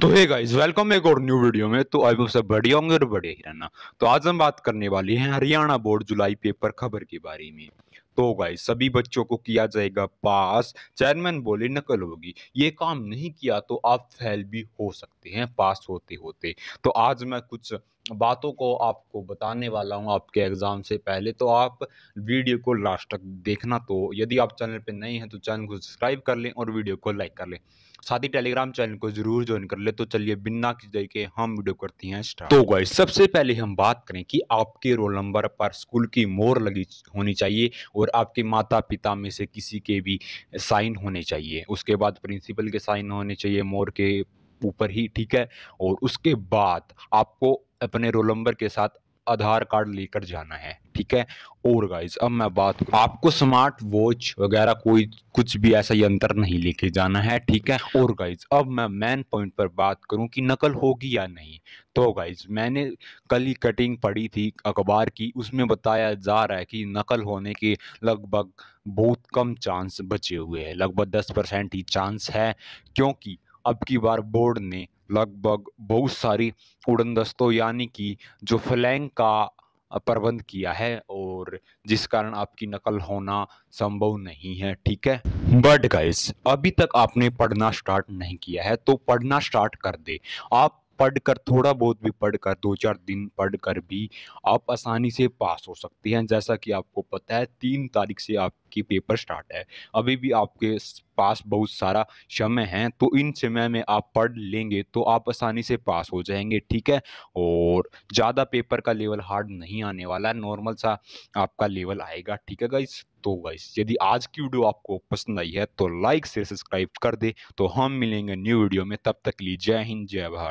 तो hey guys welcome एक और न्यू वीडियो में तो अभी सब बढ़िया होंगे और बढ़िया ही रहना तो आज हम बात करने वाले हैं हरियाणा बोर्ड जुलाई पेपर खबर के बारे में तो गाइस सभी बच्चों को किया जाएगा पास चेयरमैन बोले नकल होगी ये काम नहीं किया तो आप फेल भी हो सकते हैं पास होते होते तो आज मैं कुछ बातों को आपको बताने वाला हूं आपके एग्ज़ाम से पहले तो आप वीडियो को लास्ट तक देखना तो यदि आप चैनल पर नए हैं तो चैनल को सब्सक्राइब कर लें और वीडियो को लाइक कर लें साथ ही टेलीग्राम चैनल को जरूर ज्वाइन कर ले तो चलिए बिना किसी के हम वीडियो करते हैं स्टार्ट तो गाइस सबसे पहले हम बात करें कि आपके रोल नंबर पर स्कूल की मोर लगी होनी चाहिए और और आपके माता पिता में से किसी के भी साइन होने चाहिए उसके बाद प्रिंसिपल के साइन होने चाहिए मोर के ऊपर ही ठीक है और उसके बाद आपको अपने रोल नंबर के साथ आधार कार्ड लेकर जाना है ठीक है और गाइज अब मैं बात आपको स्मार्ट वॉच वगैरह कोई कुछ भी ऐसा यंत्र नहीं लेके जाना है ठीक है और गाइज अब मैं मेन पॉइंट पर बात करूं कि नकल होगी या नहीं तो गाइज मैंने कल ही कटिंग पढ़ी थी अखबार की उसमें बताया जा रहा है कि नकल होने के लगभग बहुत कम चांस बचे हुए हैं लगभग दस परसेंट ही चांस है क्योंकि अब की बार बोर्ड ने लगभग बहुत सारी उड़न दस्तों यानी कि जो फ्लैंग का प्रबंध किया है और जिस कारण आपकी नकल होना संभव नहीं है ठीक है बट गाइस अभी तक आपने पढ़ना स्टार्ट नहीं किया है तो पढ़ना स्टार्ट कर दे आप पढ़कर थोड़ा बहुत भी पढ़कर दो चार दिन पढ़कर भी आप आसानी से पास हो सकते हैं जैसा कि आपको पता है तीन तारीख से आपकी पेपर स्टार्ट है अभी भी आपके पास बहुत सारा समय है तो इन समय में आप पढ़ लेंगे तो आप आसानी से पास हो जाएंगे ठीक है और ज़्यादा पेपर का लेवल हार्ड नहीं आने वाला नॉर्मल सा आपका लेवल आएगा ठीक है गाइस तो गाइस यदि आज की वीडियो आपको पसंद आई है तो लाइक से सब्सक्राइब कर दे तो हम मिलेंगे न्यू वीडियो में तब तक लीजिए जय हिंद जय भारत